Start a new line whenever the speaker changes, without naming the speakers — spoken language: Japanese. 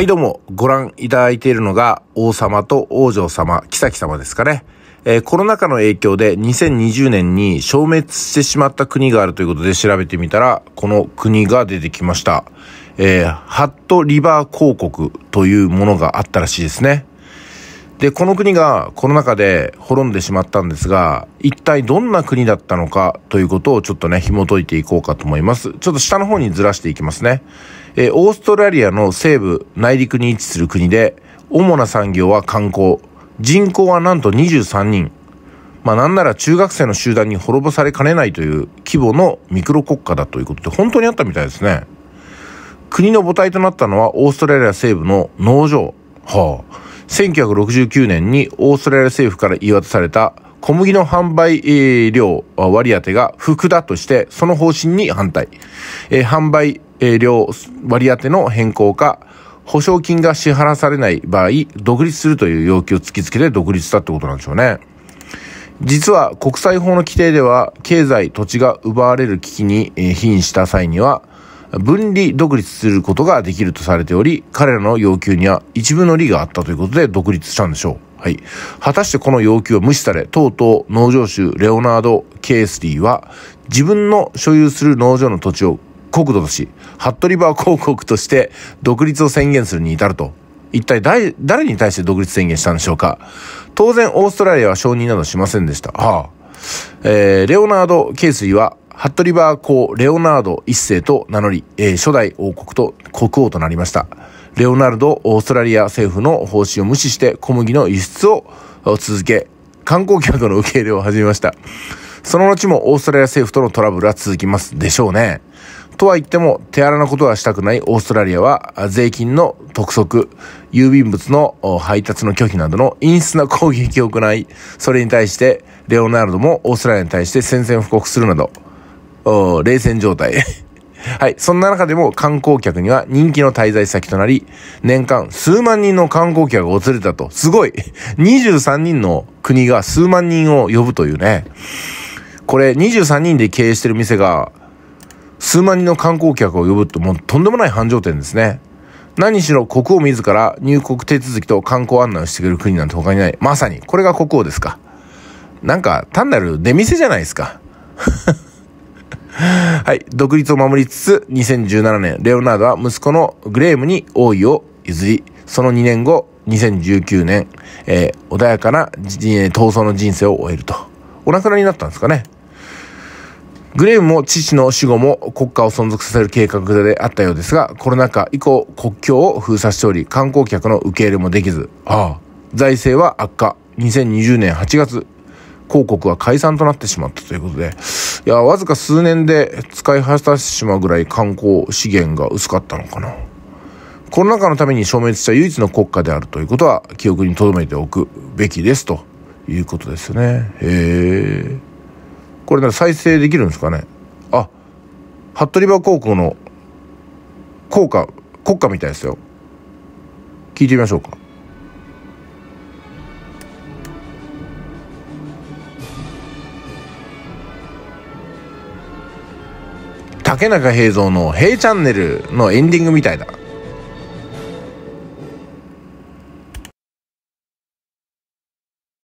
はいどうも、ご覧いただいているのが、王様と王女様、妃様ですかね。えー、コロナ禍の影響で2020年に消滅してしまった国があるということで調べてみたら、この国が出てきました。えー、ハットリバー公国というものがあったらしいですね。で、この国がコロナ禍で滅んでしまったんですが、一体どんな国だったのかということをちょっとね、紐解いていこうかと思います。ちょっと下の方にずらしていきますね。えー、オーストラリアの西部、内陸に位置する国で、主な産業は観光。人口はなんと23人。まあなんなら中学生の集団に滅ぼされかねないという規模のミクロ国家だということで本当にあったみたいですね。国の母体となったのはオーストラリア西部の農場。はあ。1969年にオーストラリア政府から言い渡された小麦の販売量割り当てが不服だとして、その方針に反対。えー、販売量割り当ての変更か、保証金が支払されない場合、独立するという要求を突きつけて独立したってことなんでしょうね。実は国際法の規定では、経済、土地が奪われる危機に瀕した際には、分離独立することができるとされており、彼らの要求には一部の利があったということで独立したんでしょう。はい。果たしてこの要求は無視され、とうとう農場主レオナード・ケースリーは自分の所有する農場の土地を国土とし、服部バー広告として独立を宣言するに至ると。一体誰、誰に対して独立宣言したんでしょうか当然オーストラリアは承認などしませんでした。はあ、えー、レオナード・ケースリーは服部バー公レオナード一世と名乗り、えー、初代王国と国王となりました。レオナルド、オーストラリア政府の方針を無視して小麦の輸出を続け、観光客の受け入れを始めました。その後もオーストラリア政府とのトラブルは続きますでしょうね。とは言っても、手荒なことはしたくないオーストラリアは、税金の督促、郵便物の配達の拒否などの陰湿な攻撃を行い、それに対して、レオナルドもオーストラリアに対して宣戦布告するなど、冷戦状態。はい。そんな中でも観光客には人気の滞在先となり、年間数万人の観光客を連れたと。すごい !23 人の国が数万人を呼ぶというね。これ23人で経営してる店が数万人の観光客を呼ぶともうとんでもない繁盛店ですね。何しろ国王自ら入国手続きと観光案内をしてくれる国なんて他にない。まさに、これが国王ですか。なんか単なる出店じゃないですか。はい。独立を守りつつ、2017年、レオナードは息子のグレームに王位を譲り、その2年後、2019年、えー、穏やかな、闘争の人生を終えると。お亡くなりになったんですかね。グレームも父の死後も国家を存続させる計画であったようですが、コロナ禍以降国境を封鎖しており、観光客の受け入れもできず、ああ、財政は悪化。2020年8月、広告は解散となってしまったということで、いや、わずか数年で使い果たしてしまうぐらい観光資源が薄かったのかな。コロナ禍のために消滅した唯一の国家であるということは記憶に留めておくべきですということですよね。へえ。これなら再生できるんですかねあ、服部場高校の効果、国家みたいですよ。聞いてみましょうか。竹中平蔵の「ヘチャンネル」のエンディングみたいだ